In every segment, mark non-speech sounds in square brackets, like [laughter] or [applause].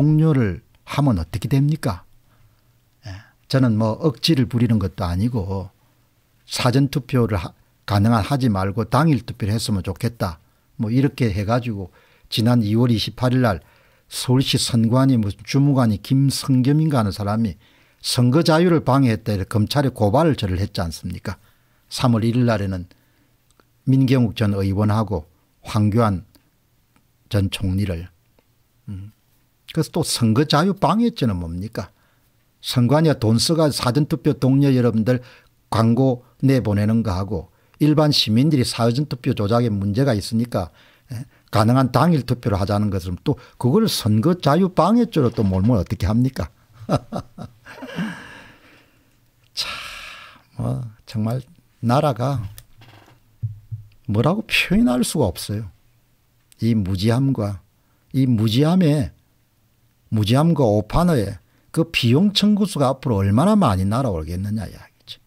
동료를 하면 어떻게 됩니까? 예, 저는 뭐 억지를 부리는 것도 아니고 사전투표를 가능한 하지 말고 당일 투표를 했으면 좋겠다. 뭐 이렇게 해가지고 지난 2월 28일 날 서울시 선관위 무슨 주무관이 김성겸인가 하는 사람이 선거 자유를 방해했다 검찰에 고발을 저를 했지 않습니까? 3월 1일 날에는 민경욱 전 의원하고 황교안 전 총리를 음. 그래서 또 선거 자유 방해죄는 뭡니까? 선관위가 돈 써가 사전투표 동료 여러분들 광고 내보내는 거하고 일반 시민들이 사전투표 조작에 문제가 있으니까 예, 가능한 당일 투표를 하자는 것은 또 그걸 선거 자유 방해죄로 또 몰면 어떻게 합니까? [laughs] 참, 뭐, 정말 나라가 뭐라고 표현할 수가 없어요. 이 무지함과 이 무지함에 무지함과 오판의 그 비용 청구수가 앞으로 얼마나 많이 날아오겠느냐 이야기죠.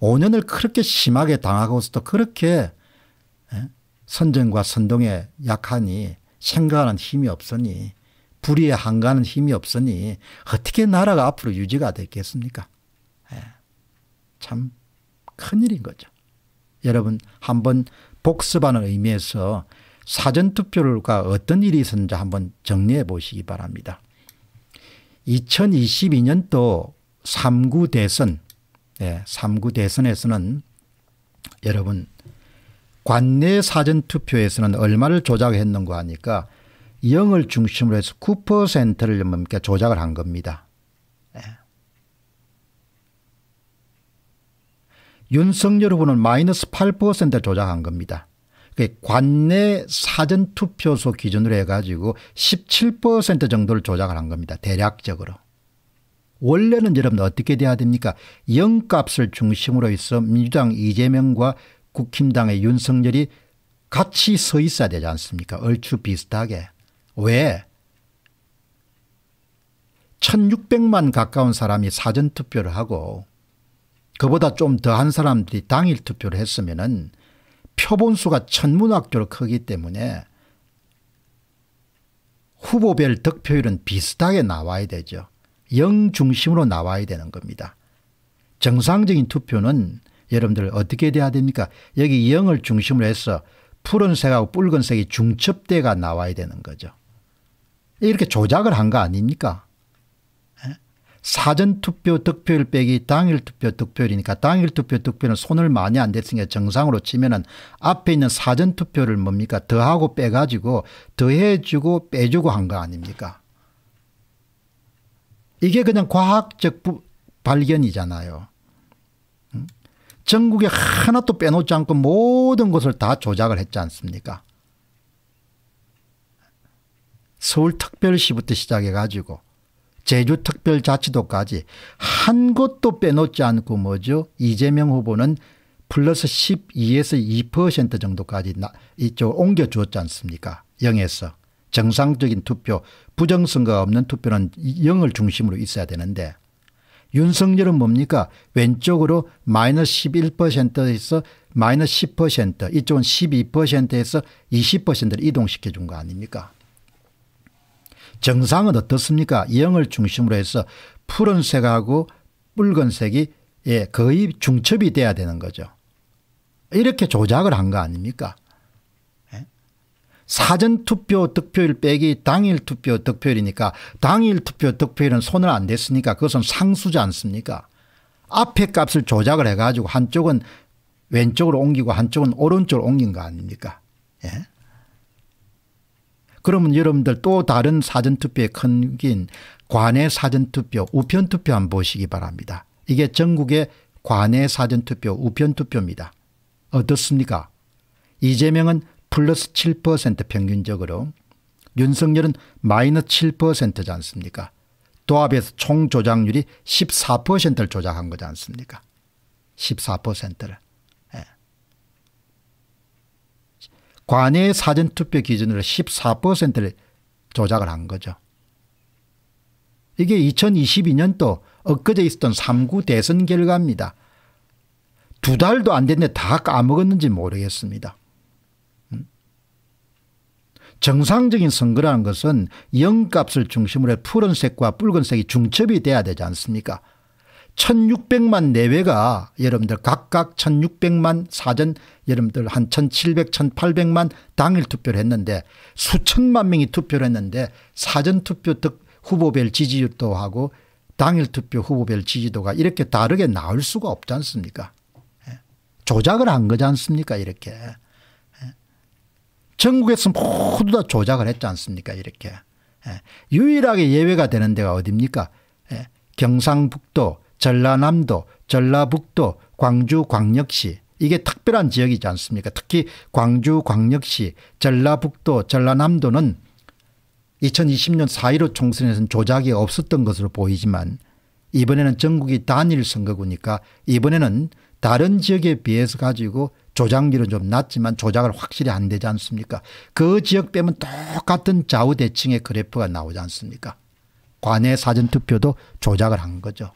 5년을 예. 그렇게 심하게 당하고서도 그렇게 예, 선전과 선동에 약하니 생각하는 힘이 없으니 불의에 한가하는 힘이 없으니 어떻게 나라가 앞으로 유지가 됐겠습니까? 예. 참 큰일인 거죠. 여러분 한번 복습하는 의미에서 사전투표가 어떤 일이 있었는지 한번 정리해 보시기 바랍니다. 2022년도 3구 대선 예, 3구 대선에서는 여러분 관내 사전투표에서는 얼마를 조작했는가 하니까 0을 중심으로 해서 9%를 조작을 한 겁니다. 예. 윤석열 후보는 마이너스 8% 조작한 겁니다. 그 관내 사전투표소 기준으로 해가지고 17% 정도를 조작을 한 겁니다. 대략적으로. 원래는 여러분 어떻게 돼야 됩니까? 영값을 중심으로 해서 민주당 이재명과 국힘당의 윤석열이 같이 서 있어야 되지 않습니까? 얼추 비슷하게. 왜? 1600만 가까운 사람이 사전투표를 하고 그보다 좀 더 한 사람들이 당일 투표를 했으면 은 표본수가 천문학적으로 크기 때문에 후보별 득표율은 비슷하게 나와야 되죠. 0 중심으로 나와야 되는 겁니다. 정상적인 투표는 여러분들 어떻게 돼야 됩니까? 여기 0을 중심으로 해서 푸른색하고 붉은색이 중첩대가 나와야 되는 거죠. 이렇게 조작을 한 거 아닙니까? 사전투표 득표율 빼기 당일투표 득표율이니까 당일투표 득표은 손을 많이 안 댔으니까 정상으로 치면은 앞에 있는 사전투표를 뭡니까 더하고 빼가지고 더해주고 빼주고 한 거 아닙니까 이게 그냥 과학적 발견이잖아요. 전국에 하나도 빼놓지 않고 모든 것을 다 조작을 했지 않습니까? 서울특별시부터 시작해가지고 제주특별자치도까지 한 곳도 빼놓지 않고 뭐죠 이재명 후보는 플러스 12에서 2% 정도까지 이쪽 옮겨주었지 않습니까 0에서 정상적인 투표 부정선거가 없는 투표는 0을 중심으로 있어야 되는데 윤석열은 뭡니까 왼쪽으로 마이너스 11%에서 마이너스 10% 이쪽은 12%에서 20%를 이동시켜 준 거 아닙니까 정상은 어떻습니까? 영을 중심으로 해서 푸른색하고 붉은색이 예, 거의 중첩이 돼야 되는 거죠. 이렇게 조작을 한 거 아닙니까? 예? 사전투표 득표율 빼기 당일 투표 득표율이니까 당일 투표 득표율은 손을 안 댔으니까 그것은 상수지 않습니까? 앞에 값을 조작을 해가지고 한쪽은 왼쪽으로 옮기고 한쪽은 오른쪽으로 옮긴 거 아닙니까? 예? 그러면 여러분들 또 다른 사전투표의 큰긴 관내 사전투표 우편투표 한번 보시기 바랍니다. 이게 전국의 관내 사전투표 우편투표입니다. 어떻습니까? 이재명은 플러스 7% 평균적으로 윤석열은 마이너스 7%지 않습니까? 도합에서 총 조작률이 14%를 조작한 거지 않습니까? 14%를. 관외 사전투표 기준으로 14%를 조작을 한 거죠. 이게 2022년도 엊그제 있었던 3구 대선 결과입니다. 두 달도 안 됐는데 다 까먹었는지 모르겠습니다. 음. 정상적인 선거라는 것은 영값을 중심으로 푸른색과 붉은색이 중첩이 돼야 되지 않습니까? 1600만 내외가 여러분들 각각 1600만 사전 여러분들 한 1700, 1800만 당일 투표를 했는데 수천만 명이 투표를 했는데 사전 투표 후보별 지지율도 하고 당일 투표 후보별 지지도가 이렇게 다르게 나올 수가 없지 않습니까? 예. 조작을 한 거지 않습니까? 이렇게. 예. 전국에서 모두 다 조작을 했지 않습니까? 이렇게. 예. 유일하게 예외가 되는 데가 어딥니까? 경상북도 전라남도, 전라북도, 광주광역시 이게 특별한 지역이지 않습니까? 특히 광주광역시, 전라북도, 전라남도는 2020년 4.15 총선에서는 조작이 없었던 것으로 보이지만 이번에는 전국이 단일 선거구니까 이번에는 다른 지역에 비해서 가지고 조작률은 좀 낮지만 조작을 확실히 안 되지 않습니까? 그 지역 빼면 똑같은 좌우대칭의 그래프가 나오지 않습니까? 관내 사전투표도 조작을 한 거죠.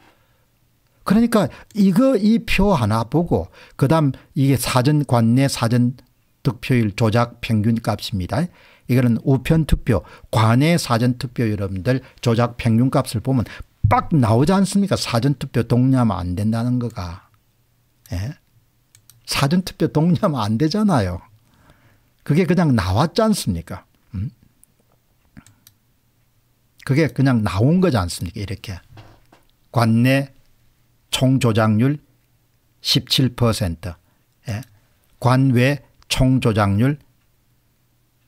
그러니까 이거 이 표 하나 보고 그다음 이게 사전 관내 사전 득표율 조작 평균 값입니다. 이거는 우편 투표 관내 사전 투표 여러분들 조작 평균 값을 보면 빡 나오지 않습니까? 사전 투표 동의하면 안 된다는 거가. 예? 사전 투표 동의하면 안 되잖아요. 그게 그냥 나왔지 않습니까? 음? 그게 그냥 나온 거지 않습니까? 이렇게 관내 총조작률 17%, 예. 관외 총조작률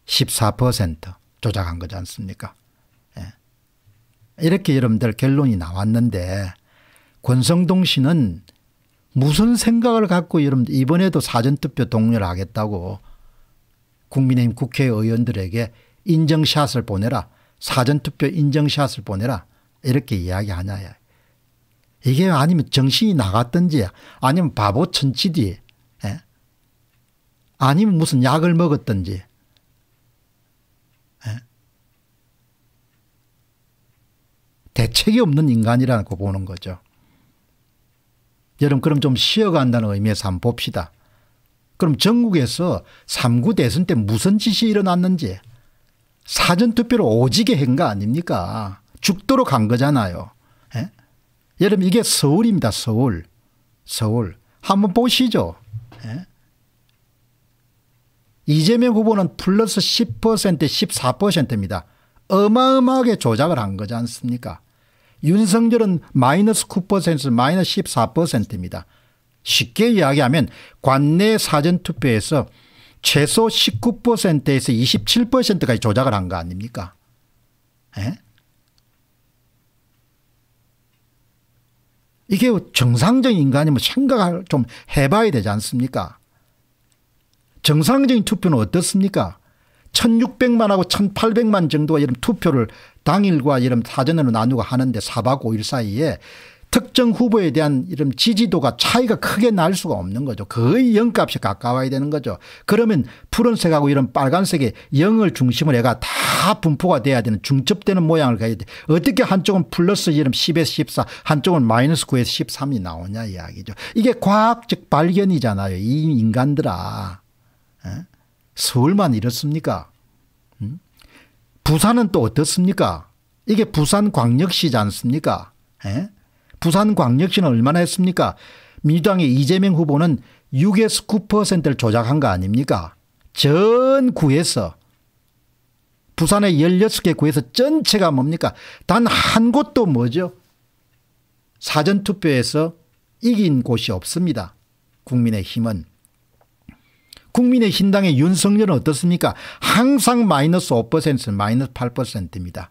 14% 조작한 거지 않습니까? 예. 이렇게 여러분들 결론이 나왔는데 권성동 씨는 무슨 생각을 갖고 여러분들 이번에도 사전투표 동료를 하겠다고 국민의힘 국회의원들에게 인증샷을 보내라. 사전투표 인증샷을 보내라. 이렇게 이야기하냐 이게 아니면 정신이 나갔든지 아니면 바보 천치디 예? 아니면 무슨 약을 먹었든지 예? 대책이 없는 인간이라고 보는 거죠. 여러분 그럼 좀 쉬어간다는 의미에서 한번 봅시다. 그럼 전국에서 3구 대선 때 무슨 짓이 일어났는지 사전투표를 오지게 한 거 아닙니까? 죽도록 한 거잖아요. 여러분 이게 서울입니다. 서울. 서울. 한번 보시죠. 예? 이재명 후보는 플러스 10% 14%입니다. 어마어마하게 조작을 한 거지 않습니까? 윤석열은 마이너스 9% 마이너스 14%입니다. 쉽게 이야기하면 관내 사전투표에서 최소 19%에서 27%까지 조작을 한 거 아닙니까? 예? 이게 정상적인 인간이면 뭐 생각을 좀 해봐야 되지 않습니까? 정상적인 투표는 어떻습니까? 1600만하고 1800만 정도가 이런 투표를 당일과 이런 사전으로 나누고 하는데 4박 5일 사이에 특정 후보에 대한 이런 지지도가 차이가 크게 날 수가 없는 거죠. 거의 0값에 가까워야 되는 거죠. 그러면 푸른색하고 이런 빨간색의 0을 중심으로 해가 다 분포가 돼야 되는 중첩되는 모양을 가야 돼. 어떻게 한쪽은 플러스 이름 10에서 14 한쪽은 마이너스 9에서 13이 나오냐 이야기죠. 이게 과학적 발견이잖아요. 이 인간들아. 에? 서울만 이렇습니까? 음? 부산은 또 어떻습니까? 이게 부산 광역시지 않습니까? 에? 부산광역시는 얼마나 했습니까? 민주당의 이재명 후보는 6에서 9%를 조작한 거 아닙니까? 전 구에서 부산의 16개 구에서 전체가 뭡니까? 단 한 곳도 뭐죠? 사전투표에서 이긴 곳이 없습니다. 국민의힘은. 국민의 신당의 윤석열은 어떻습니까? 항상 마이너스 5% 마이너스 8%입니다.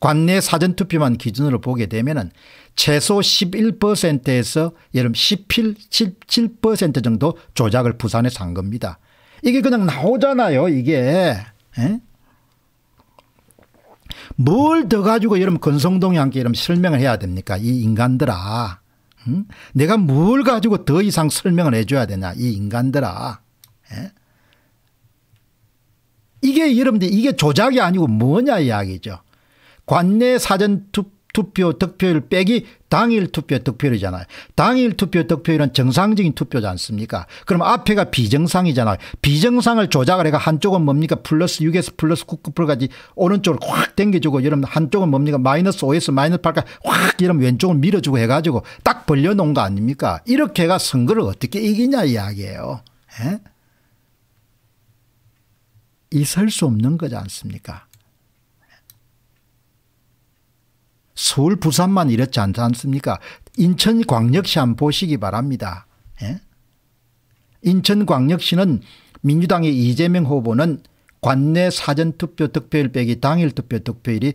관내 사전투표만 기준으로 보게 되면 최소 11%에서 예를 17, 17% 정도 조작을 부산에서 한 겁니다. 이게 그냥 나오잖아요 이게. 에? 예? 뭘더 가지고 여러분 건성동에 함께 여러분 설명을 해야 됩니까 이 인간들아 응? 내가 뭘 가지고 더 이상 설명을 해줘야 되냐 이 인간들아 에? 예? 이게 여러분들 이게 조작이 아니고 뭐냐 이야기죠 관내 사전 투표 득표율 빼기 당일 투표 득표율이잖아요. 당일 투표 득표율은 정상적인 투표지 않습니까? 그럼 앞에가 비정상이잖아요. 비정상을 조작을 해가 한쪽은 뭡니까? 플러스 6에서 플러스 9까지 오른쪽으로확 당겨주고 여러분 한쪽은 뭡니까? 마이너스 5에서 마이너스 8까지 확여러분 왼쪽을 밀어주고 해가지고 딱 벌려놓은 거 아닙니까? 이렇게 해가 선거를 어떻게 이기냐 이야기예요. 에? 예? 있을 수 없는 거지 않습니까? 서울 부산만 이렇지 않지 않습니까? 인천광역시 한번 보시기 바랍니다. 예? 인천광역시는 민주당의 이재명 후보는 관내 사전투표 득표율 빼기 당일 투표 득표율이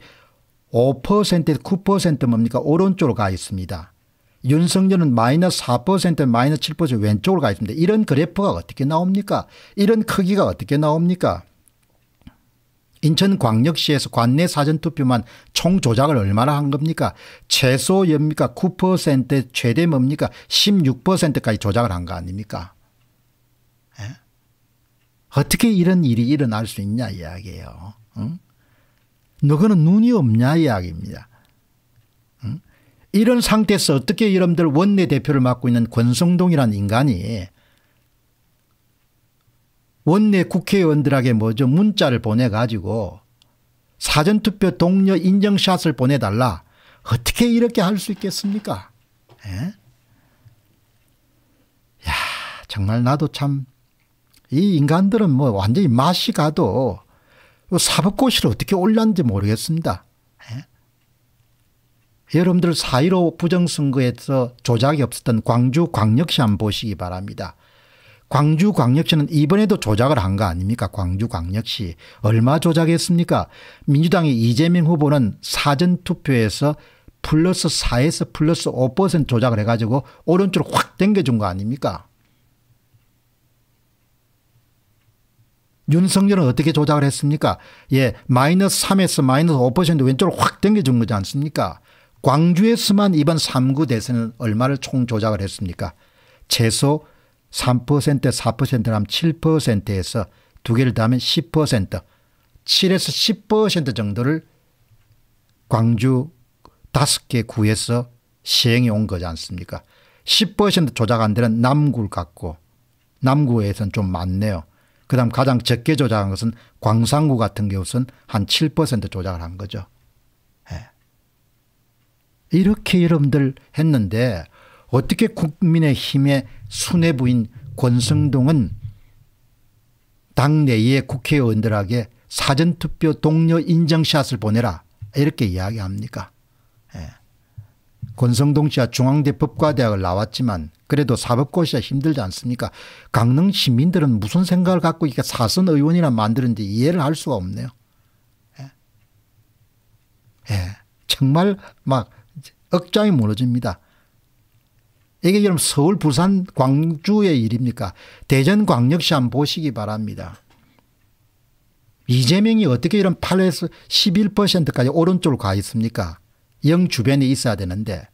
5 9% 뭡니까 오른쪽으로 가 있습니다. 윤석열은 마이너스 4% 마이너스 7% 왼쪽으로 가 있습니다. 이런 그래프가 어떻게 나옵니까 이런 크기가 어떻게 나옵니까 인천광역시에서 관내 사전투표만 총 조작을 얼마나 한 겁니까? 최소 엽니까? 9% 최대 뭡니까? 16%까지 조작을 한 거 아닙니까? 에? 예? 어떻게 이런 일이 일어날 수 있냐 이야기예요. 응? 너거는 눈이 없냐 이야기입니다. 응? 이런 상태에서 어떻게 여러분들 원내대표를 맡고 있는 권성동이라는 인간이 원내 국회의원들에게 뭐죠 문자를 보내가지고 사전투표 동료 인정샷을 보내달라 어떻게 이렇게 할 수 있겠습니까 예? 야 정말 나도 참 이 인간들은 뭐 완전히 맛이 가도 사법고시를 어떻게 올렸는지 모르겠습니다. 예? 여러분들 4.15 부정선거에서 조작이 없었던 광주 광역시 한 번 보시기 바랍니다. 광주광역시는 이번에도 조작을 한 거 아닙니까? 광주광역시 얼마 조작했습니까? 민주당의 이재명 후보는 사전투표에서 플러스 4에서 플러스 5% 조작을 해가지고 오른쪽으로 확 당겨준 거 아닙니까? 윤석열은 어떻게 조작을 했습니까? 예, 마이너스 3에서 마이너스 5% 왼쪽으로 확 당겨준 거지 않습니까? 광주에서만 이번 3구 대선은 얼마를 총 조작을 했습니까? 최소 3% 4%라면 7%에서 두 개를 더하면 10% 7에서 10% 정도를 광주 다섯 개 구에서 시행해 온 거지 않습니까 10% 조작 안 되는 남구를 갖고 남구에선좀 많네요. 그 다음 가장 적게 조작한 것은 광산구 같은 경우는 한 7% 조작을 한 거죠. 예. 이렇게 여러분들 했는데 어떻게 국민의힘의 수뇌부인 권성동은 당 내의 국회의원들에게 사전투표 동료 인정샷을 보내라 이렇게 이야기합니까 예. 권성동 씨가 중앙대법과대학을 나왔지만 그래도 사법고시가 힘들지 않습니까 강릉 시민들은 무슨 생각을 갖고 이게 사선 의원이나 만드는지 이해를 할 수가 없네요 예. 예. 정말 막 억장이 무너집니다 이게 여러분 서울, 부산, 광주의 일입니까? 대전광역시 한번 보시기 바랍니다. 이재명이 어떻게 이런 8에서 11%까지 오른쪽으로 가 있습니까? 영 주변에 있어야 되는데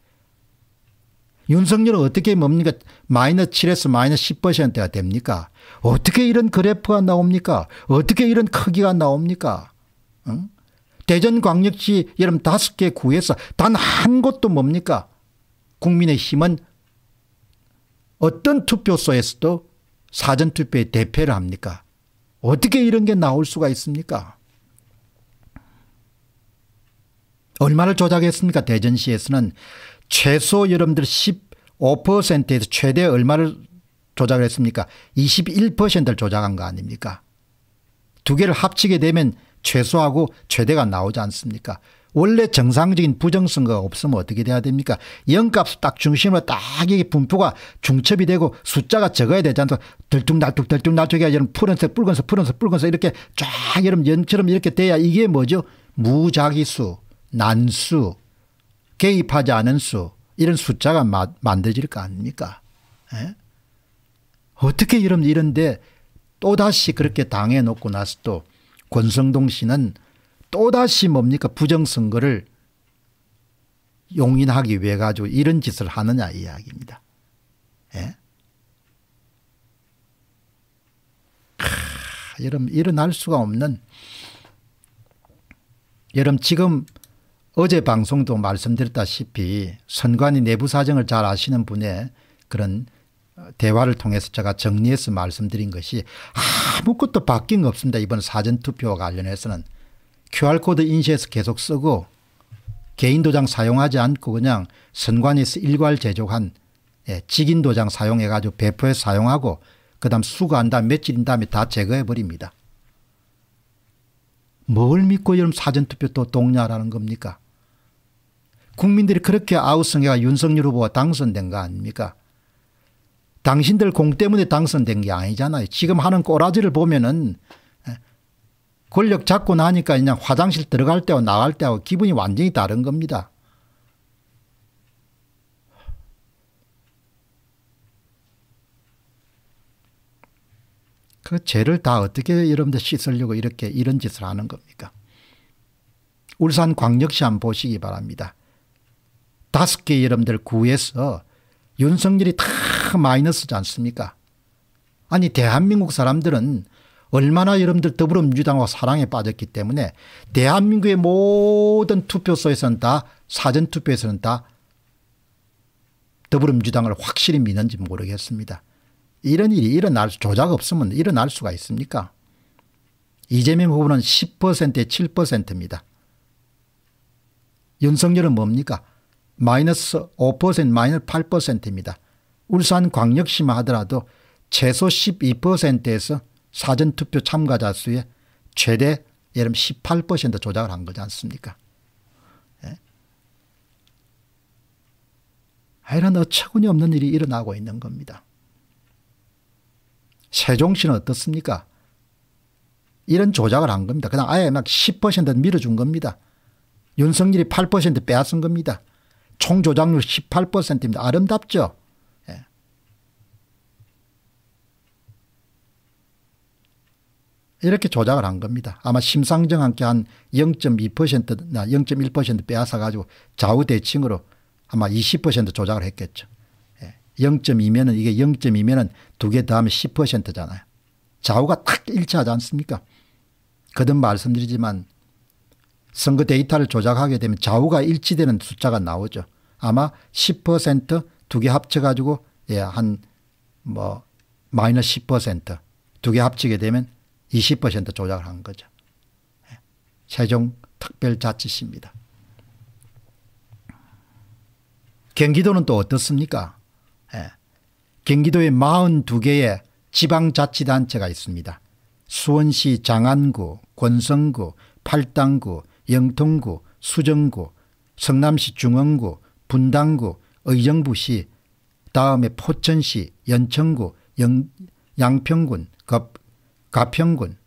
윤석열은 어떻게 뭡니까? 마이너스 7에서 마이너스 10%가 됩니까? 어떻게 이런 그래프가 나옵니까? 어떻게 이런 크기가 나옵니까? 응? 대전광역시 여러분 다개 구에서 단 한 곳도 뭡니까? 국민의힘은 어떤 투표소에서도 사전투표에 대패를 합니까? 어떻게 이런 게 나올 수가 있습니까? 얼마를 조작했습니까? 대전시에서는 최소 여러분들 15%에서 최대 얼마를 조작을 했습니까? 21%를 조작한 거 아닙니까? 두 개를 합치게 되면 최소하고 최대가 나오지 않습니까? 원래 정상적인 부정선거가 없으면 어떻게 돼야 됩니까? 영값 딱 중심으로 딱 이게 분포가 중첩이 되고 숫자가 적어야 되지 않습니까? 들쭉날쭉 들쭉날쭉해야 이런 푸른색 붉은색 푸른색 붉은색 이렇게 쫙 이런 연처럼 이렇게 돼야 이게 뭐죠? 무작위수, 난수, 개입하지 않은 수 이런 숫자가 마, 만들어질 거 아닙니까? 에? 예? 어떻게 이런 이런데 또다시 그렇게 당해 놓고 나서 또 권성동 씨는 또다시 뭡니까 부정선거를 용인하기 위해 가지고 이런 짓을 하느냐 이야기입니다. 예? 크, 여름 일어날 수가 없는 여름 지금 어제 방송도 말씀드렸다시피 선관위 내부 사정을 잘 아시는 분의 그런 대화를 통해서 제가 정리해서 말씀드린 것이 아무것도 바뀐 거 없습니다. 이번 사전투표와 관련해서는 QR코드 인쇄해서 계속 쓰고 개인 도장 사용하지 않고 그냥 선관위에서 일괄 제조한 예, 직인 도장 사용해 가지고 배포해 사용하고 그 다음 수거한 다음 며칠인 다음에 다 제거해 버립니다. 뭘 믿고 여름 사전투표 또 동의하라는 겁니까? 국민들이 그렇게 아우성애가 윤석열 후보가 당선된 거 아닙니까? 당신들 공 때문에 당선된 게 아니잖아요. 지금 하는 꼬라지를 보면은 권력 잡고 나니까 그냥 화장실 들어갈 때와 나갈 때하고 기분이 완전히 다른 겁니다. 그 죄를 다 어떻게 여러분들 씻으려고 이렇게 이런 짓을 하는 겁니까? 울산 광역시 한 보시기 바랍니다. 다섯 개 여러분들 구에서 윤석열이 다 마이너스지 않습니까? 아니 대한민국 사람들은 얼마나 여러분들 더불어민주당과 사랑에 빠졌기 때문에 대한민국의 모든 투표소에서는 다 사전투표에서는 다 더불어민주당을 확실히 믿는지 모르겠습니다. 이런 일이 일어날 조작 없으면 일어날 수가 있습니까? 이재명 후보는 10%에 7%입니다. 윤석열은 뭡니까? 마이너스 5% 마이너스 8%입니다. 울산 광역시만 하더라도 최소 12%에서 사전투표 참가자 수의 최대 예를 18% 조작을 한 거지 않습니까? 예? 이런 어처구니 없는 일이 일어나고 있는 겁니다. 세종시는 어떻습니까? 이런 조작을 한 겁니다. 그냥 아예 막10% 밀어준 겁니다. 윤석열이 8% 빼앗은 겁니다. 총 조작률 18%입니다. 아름답죠? 이렇게 조작을 한 겁니다. 아마 심상정 함께 한 0.2%나 0.1% 빼앗아 가지고 좌우 대칭으로 아마 20% 조작을 했겠죠. 0.2면은 예, 이게 0.2면은 두 개 더하면 10%잖아요. 좌우가 딱 일치하지 않습니까? 거듭 말씀드리지만 선거 데이터를 조작하게 되면 좌우가 일치되는 숫자가 나오죠. 아마 10%두 개 합쳐가지고 예, 한 뭐 마이너스 10%두 개 합치게 되면 20% 조작을 한 거죠. 세종 특별자치시입니다. 경기도는 또 어떻습니까? 예. 경기도에 42개의 지방자치단체가 있습니다. 수원시 장안구, 권성구, 팔당구, 영통구, 수정구, 성남시 중원구, 분당구, 의정부시, 다음에 포천시, 연천구, 영, 양평군, 겁, 가평군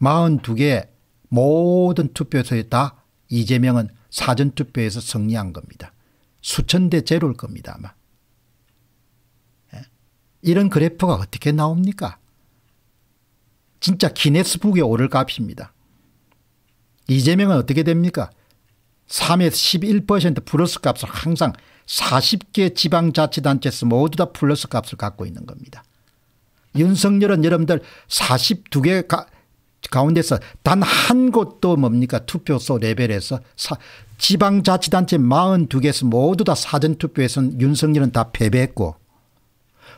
42개 모든 투표소에 다 이재명은 사전투표에서 승리한 겁니다. 수천 대 제로일 겁니다 아마. 예? 이런 그래프가 어떻게 나옵니까? 진짜 기네스북에 오를 값입니다. 이재명은 어떻게 됩니까? 3에서 11% 플러스 값을 항상 40개 지방자치단체에서 모두 다 플러스 값을 갖고 있는 겁니다. 윤석열은 여러분들 42개 가, 가운데서 단 한 곳도 뭡니까 투표소 레벨에서 사, 지방자치단체 42개에서 모두 다 사전투표에서는 윤석열은 다 패배했고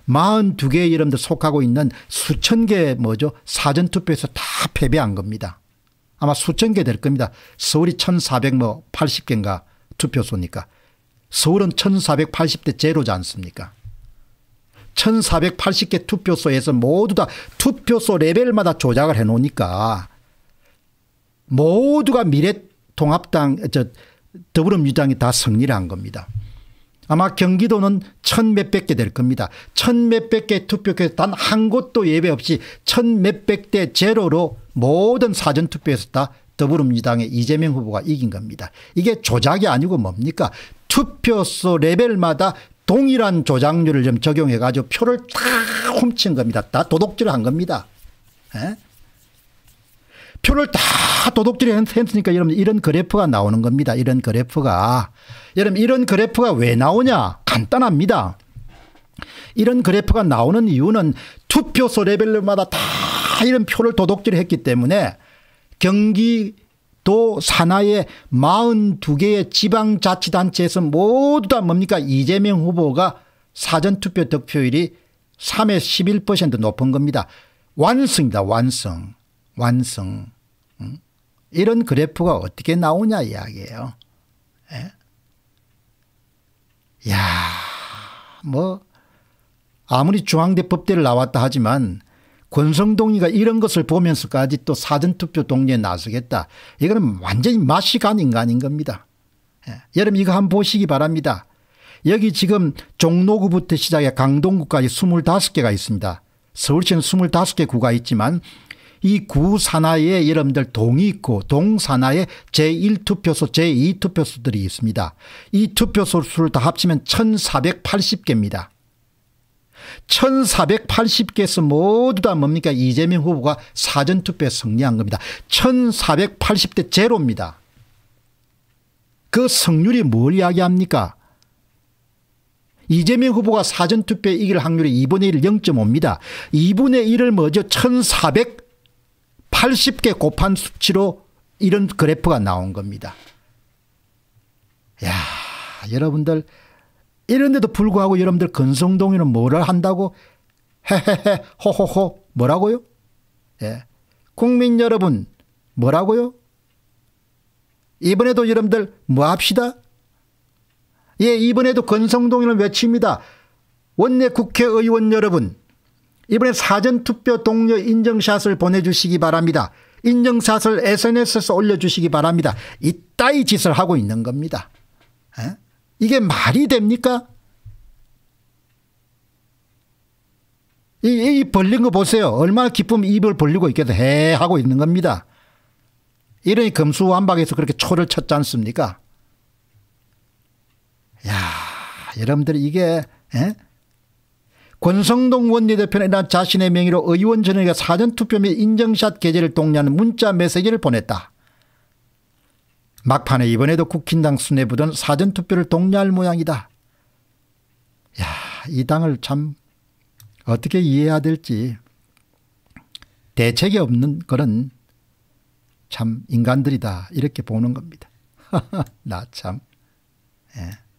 42개의 여러분들 속하고 있는 수천 개 뭐죠 사전투표에서 다 패배한 겁니다. 아마 수천 개 될 겁니다. 서울이 1480개인가 뭐 투표소니까 서울은 1480대 제로지 않습니까 1480개 투표소에서 모두 다 투표소 레벨마다 조작을 해놓으니까 모두가 미래통합당 저 더불어민주당이 다 승리를 한 겁니다. 아마 경기도는 천 몇백 개 될 겁니다. 천 몇백 개 투표에서 단 한 곳도 예외 없이 천 몇백 대 제로로 모든 사전투표에서 다 더불어민주당의 이재명 후보가 이긴 겁니다. 이게 조작이 아니고 뭡니까? 투표소 레벨마다 동일한 조작률을 좀 적용해 가지고 표를 다 훔친 겁니다. 다 도둑질을 한 겁니다. 에? 예? 표를 다 도둑질을 했으니까 여러분 이런 그래프가 나오는 겁니다. 이런 그래프가. 여러분 이런 그래프가 왜 나오냐? 간단합니다. 이런 그래프가 나오는 이유는 투표소 레벨마다 다 이런 표를 도둑질했기 때문에 경기 도 산하의 42개의 지방자치단체에서 모두 다 뭡니까 이재명 후보가 사전투표 득표율이 3에 11% 높은 겁니다. 완성이다 완성 완성 이런 그래프가 어떻게 나오냐 이야기예요. 예? 야뭐 아무리 중앙대 법대를 나왔다 하지만 권성동이가 이런 것을 보면서까지 또 사전투표 동료에 나서겠다. 이거는 완전히 맛시간 인간인 겁니다. 예. 여러분 이거 한번 보시기 바랍니다. 여기 지금 종로구부터 시작해 강동구까지 25개가 있습니다. 서울시는 25개 구가 있지만 이 구 산하에 여러분들 동이 있고 동 산하에 제1투표소 제2투표소들이 있습니다. 이 투표소 수를 다 합치면 1480개입니다. 1480개에서 모두 다 뭡니까 이재명 후보가 사전투표에 승리한 겁니다. 1480대 제로입니다. 그 승률이 뭘 이야기합니까? 이재명 후보가 사전투표에 이길 확률이 2분의 1 0.5입니다. 2분의 1을 먼저 1480개 곱한 수치로 이런 그래프가 나온 겁니다. 야 여러분들 이런데도 불구하고 여러분들 건성동이는 뭐를 한다고 헤헤헤 호호호 뭐라고요? 예. 국민 여러분 뭐라고요? 이번에도 여러분들 뭐 합시다? 예, 이번에도 건성동이는 외칩니다. 원내 국회의원 여러분, 이번에 사전투표 동료 인증샷을 보내주시기 바랍니다. 인증샷을 SNS에서 올려주시기 바랍니다. 이따위 짓을 하고 있는 겁니다. 에? 예? 이게 말이 됩니까? 이, 이 벌린 거 보세요. 얼마나 기쁨 입을 벌리고 있겠다. 해 하고 있는 겁니다. 이러니 금수완박에서 그렇게 초를 쳤지 않습니까? 야 여러분들 이게 에? 예? 권성동 원내대표는 자신의 명의로 의원전에게 사전투표 및 인증샷 게재를 독려하는 문자 메시지를 보냈다. 막판에 이번에도 국힘당 수뇌부든 사전투표를 독려할 모양이다. 야, 이 당을 참 어떻게 이해해야 될지 대책이 없는 그런 참 인간들이다 이렇게 보는 겁니다. [laughs] 나 참. 예.